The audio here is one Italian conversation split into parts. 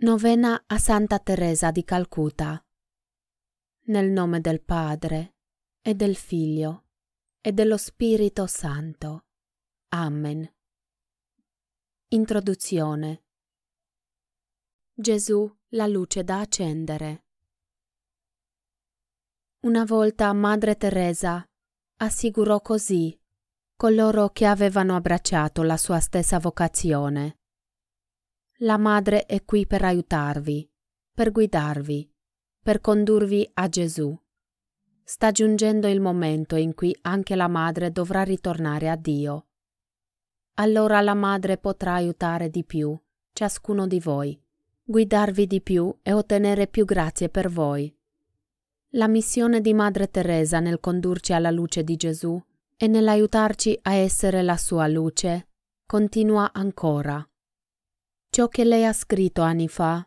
Novena a Santa Teresa di Calcuta. Nel nome del Padre e del Figlio e dello Spirito Santo. Amen. Introduzione. Gesù, la luce da accendere. Una volta Madre Teresa assicurò così coloro che avevano abbracciato la sua stessa vocazione la Madre è qui per aiutarvi, per guidarvi, per condurvi a Gesù. Sta giungendo il momento in cui anche la Madre dovrà ritornare a Dio. Allora la Madre potrà aiutare di più ciascuno di voi, guidarvi di più e ottenere più grazie per voi. La missione di Madre Teresa nel condurci alla luce di Gesù e nell'aiutarci a essere la sua luce continua ancora. Ciò che lei ha scritto anni fa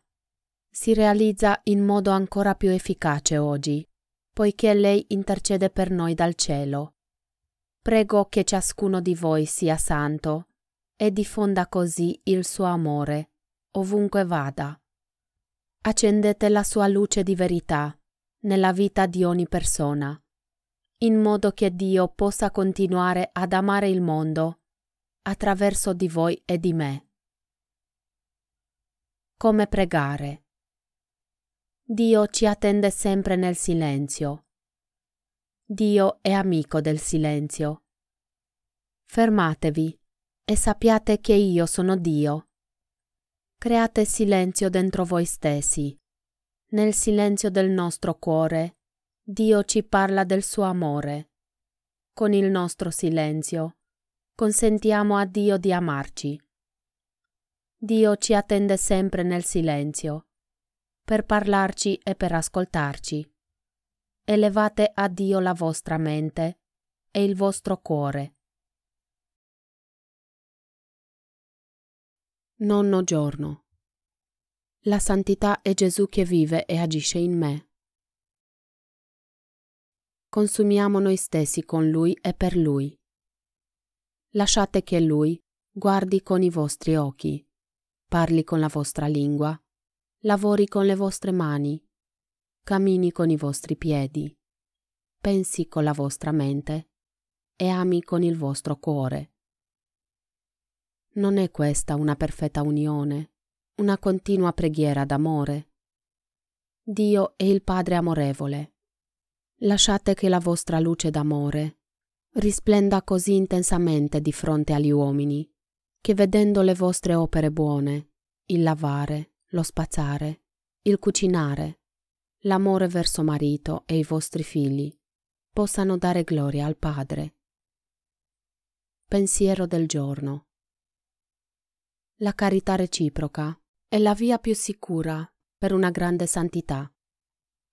si realizza in modo ancora più efficace oggi, poiché lei intercede per noi dal cielo. Prego che ciascuno di voi sia santo e diffonda così il suo amore, ovunque vada. Accendete la sua luce di verità nella vita di ogni persona, in modo che Dio possa continuare ad amare il mondo attraverso di voi e di me. Come pregare. Dio ci attende sempre nel silenzio. Dio è amico del silenzio. Fermatevi e sappiate che io sono Dio. Create silenzio dentro voi stessi. Nel silenzio del nostro cuore, Dio ci parla del suo amore. Con il nostro silenzio, consentiamo a Dio di amarci. Dio ci attende sempre nel silenzio, per parlarci e per ascoltarci. Elevate a Dio la vostra mente e il vostro cuore. Nonno giorno. La santità è Gesù che vive e agisce in me. Consumiamo noi stessi con Lui e per Lui. Lasciate che Lui guardi con i vostri occhi parli con la vostra lingua, lavori con le vostre mani, cammini con i vostri piedi, pensi con la vostra mente e ami con il vostro cuore. Non è questa una perfetta unione, una continua preghiera d'amore? Dio è il Padre amorevole. Lasciate che la vostra luce d'amore risplenda così intensamente di fronte agli uomini che vedendo le vostre opere buone, il lavare, lo spazzare, il cucinare, l'amore verso marito e i vostri figli, possano dare gloria al Padre. Pensiero del giorno. La carità reciproca è la via più sicura per una grande santità.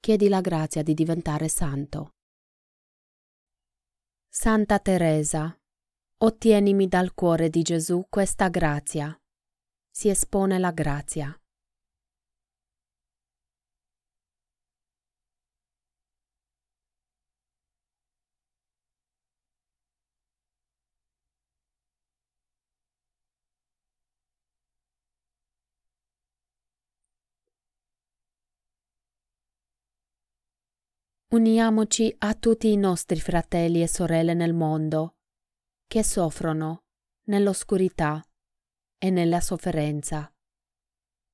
Chiedi la grazia di diventare santo. Santa Teresa Ottienimi dal cuore di Gesù questa grazia. Si espone la grazia. Uniamoci a tutti i nostri fratelli e sorelle nel mondo che soffrono nell'oscurità e nella sofferenza.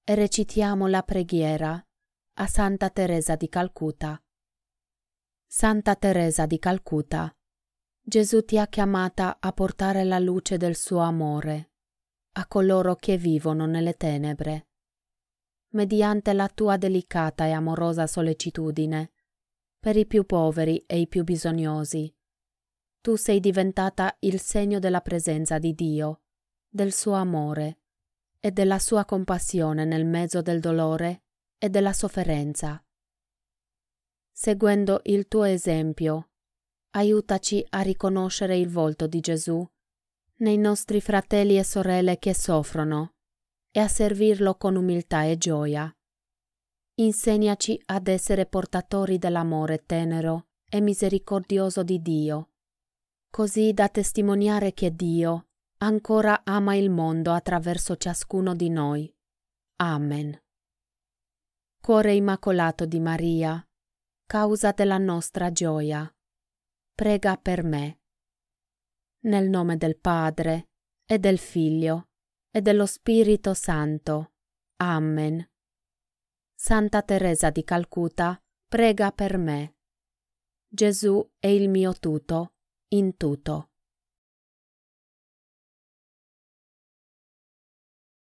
E recitiamo la preghiera a Santa Teresa di Calcutta. Santa Teresa di Calcutta, Gesù ti ha chiamata a portare la luce del suo amore a coloro che vivono nelle tenebre. Mediante la tua delicata e amorosa sollecitudine per i più poveri e i più bisognosi, tu sei diventata il segno della presenza di Dio, del suo amore e della sua compassione nel mezzo del dolore e della sofferenza. Seguendo il tuo esempio, aiutaci a riconoscere il volto di Gesù nei nostri fratelli e sorelle che soffrono e a servirlo con umiltà e gioia. Insegnaci ad essere portatori dell'amore tenero e misericordioso di Dio così da testimoniare che Dio ancora ama il mondo attraverso ciascuno di noi. Amen. Cuore immacolato di Maria, causa della nostra gioia, prega per me. Nel nome del Padre, e del Figlio, e dello Spirito Santo. Amen. Santa Teresa di Calcuta, prega per me. Gesù è il mio tutto in tutto.